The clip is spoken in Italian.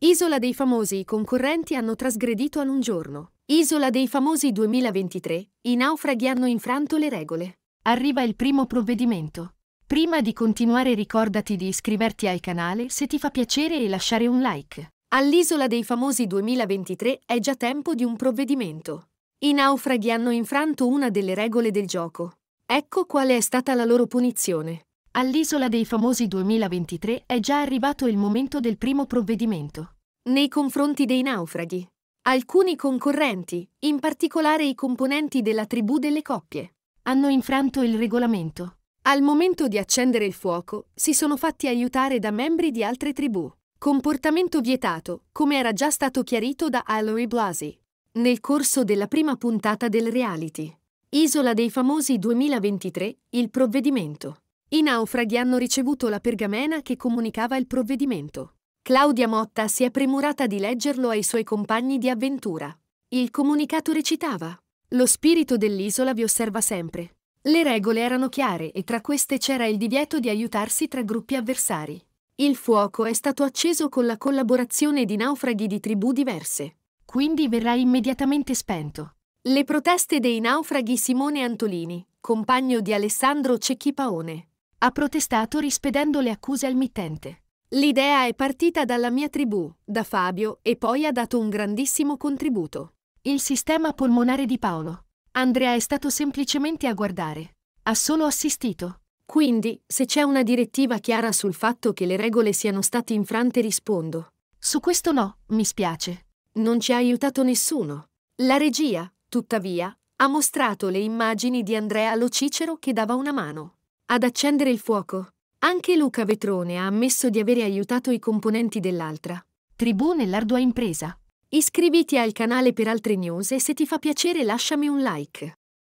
Isola dei famosi, i concorrenti hanno trasgredito ad un giorno. Isola dei famosi 2023, i naufraghi hanno infranto le regole. Arriva il primo provvedimento. Prima di continuare ricordati di iscriverti al canale se ti fa piacere e lasciare un like. All'Isola dei famosi 2023 è già tempo di un provvedimento. I naufraghi hanno infranto una delle regole del gioco. Ecco quale è stata la loro punizione. All'Isola dei Famosi 2023 è già arrivato il momento del primo provvedimento. Nei confronti dei naufraghi. Alcuni concorrenti, in particolare i componenti della tribù delle coppie, hanno infranto il regolamento. Al momento di accendere il fuoco, si sono fatti aiutare da membri di altre tribù. Comportamento vietato, come era già stato chiarito da Allery Blasi nel corso della prima puntata del reality. Isola dei famosi 2023, il provvedimento. I naufraghi hanno ricevuto la pergamena che comunicava il provvedimento. Claudia Motta si è premurata di leggerlo ai suoi compagni di avventura. Il comunicato recitava: Lo spirito dell'isola vi osserva sempre. Le regole erano chiare e tra queste c'era il divieto di aiutarsi tra gruppi avversari. Il fuoco è stato acceso con la collaborazione di naufraghi di tribù diverse, quindi verrà immediatamente spento. Le proteste dei naufraghi Simone Antolini, compagno di Alessandro Cecchi Paone, ha protestato rispedendo le accuse al mittente. L'idea è partita dalla mia tribù, da Fabio, e poi ha dato un grandissimo contributo. Il sistema polmonare di Paolo. Andrea è stato semplicemente a guardare. Ha solo assistito. Quindi, se c'è una direttiva chiara sul fatto che le regole siano state infrante, rispondo. Su questo no, mi spiace. Non ci ha aiutato nessuno. La regia, tuttavia, ha mostrato le immagini di Andrea Lo Cicero che dava una mano ad accendere il fuoco. Anche Luca Vetrone ha ammesso di avere aiutato i componenti dell'altra. Tribù nell'ardua impresa. Iscriviti al canale per altre news e se ti fa piacere lasciami un like.